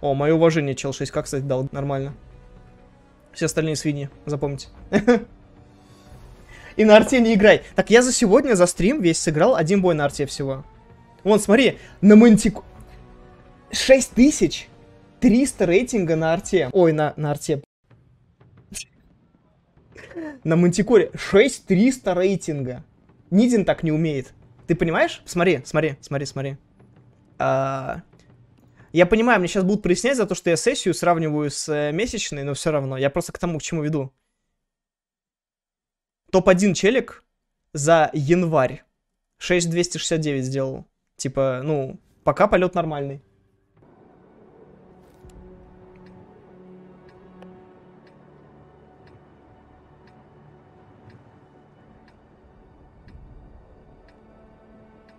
О, мое уважение, чел 6К, кстати, дал нормально. Все остальные свиньи, запомните. И на арте не играй. Так я за сегодня, за стрим весь сыграл один бой на арте всего. Вон, смотри, на мантику... 6300 рейтинга на арте. Ой, на, на арте. На мантикоре 6300 рейтинга. Нидин так не умеет. Ты понимаешь? Смотри, смотри, смотри, смотри. А, я понимаю, мне сейчас будут прояснять за то, что я сессию сравниваю с э, месячной, но все равно. Я просто к тому, к чему веду. Топ-1 челик за январь 6269 сделал. Типа, ну, пока полет нормальный.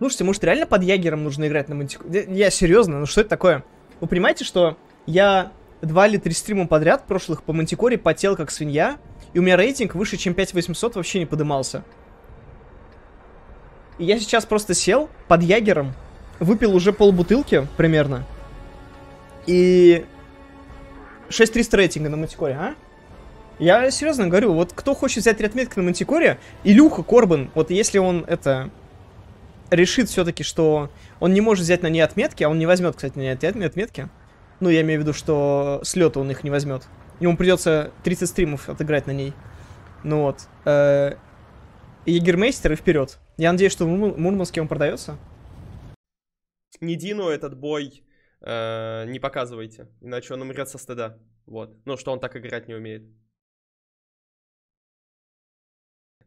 «Ну, слушайте, может реально под ягером нужно играть на мантику? Э, я серьезно, ну что это такое? Вы понимаете, что я два или три стрима подряд прошлых по мантикоре потел как свинья, и у меня рейтинг выше, чем 5800 вообще не подымался. И я сейчас просто сел под ягером, выпил уже полбутылки примерно, и 6300 рейтинга на мантикоре, а? Я серьезно говорю, вот кто хочет взять ретмитки на мантикоре, Илюха Корбан, вот если он это решит все-таки, что он не может взять на ней отметки, а он не возьмет, кстати, на ней отметки. Ну, я имею в виду, что с лета он их не возьмет. Ему придется 30 стримов отыграть на ней. Ну вот. Э, Егермейстер и вперед. Я надеюсь, что в Мурманске он продается. Не Дину этот бой э, не показывайте, иначе он умрет со стыда. Вот. Ну, что он так играть не умеет.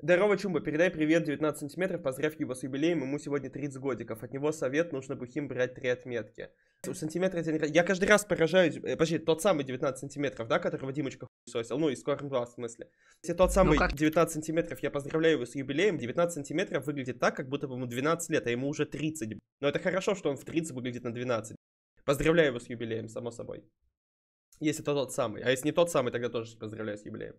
Здорово, Чумба, передай привет 19 сантиметров, поздравь его с юбилеем, ему сегодня 30 годиков. От него совет, нужно бухим брать три отметки. У сантиметра день Я каждый раз поражаюсь, э, подожди, тот самый 19 сантиметров, да, которого Димочка хуесосил, ну, из Корн 2, в смысле. Если тот ну, самый ну, как... 19 сантиметров, я поздравляю его с юбилеем, 19 сантиметров выглядит так, как будто бы ему 12 лет, а ему уже 30. Но это хорошо, что он в 30 выглядит на 12. Поздравляю его с юбилеем, само собой. Если это тот самый. А если не тот самый, тогда тоже поздравляю с юбилеем.